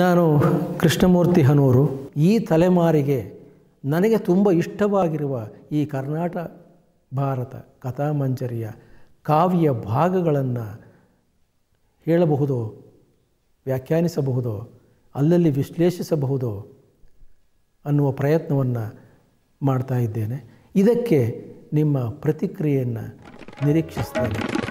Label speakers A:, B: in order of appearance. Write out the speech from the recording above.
A: ನಾನು ಕೃಷ್ಣಮೂರ್ತಿ ಹನೂರು
B: ಈ ತಲೆಮಾರಿಗೆ ನನಗೆ ತುಂಬ ಇಷ್ಟವಾಗಿರುವ ಈ ಕರ್ನಾಟಕ ಭಾರತ ಕಥಾಮಂಜರಿಯ ಕಾವ್ಯ ಭಾಗಗಳನ್ನು ಹೇಳಬಹುದು ವ್ಯಾಖ್ಯಾನಿಸಬಹುದು ಅಲ್ಲಲ್ಲಿ ವಿಶ್ಲೇಷಿಸಬಹುದು ಅನ್ನುವ ಪ್ರಯತ್ನವನ್ನು ಮಾಡ್ತಾ ಇದ್ದೇನೆ ಇದಕ್ಕೆ ನಿಮ್ಮ ಪ್ರತಿಕ್ರಿಯೆಯನ್ನು ನಿರೀಕ್ಷಿಸ್ತೇನೆ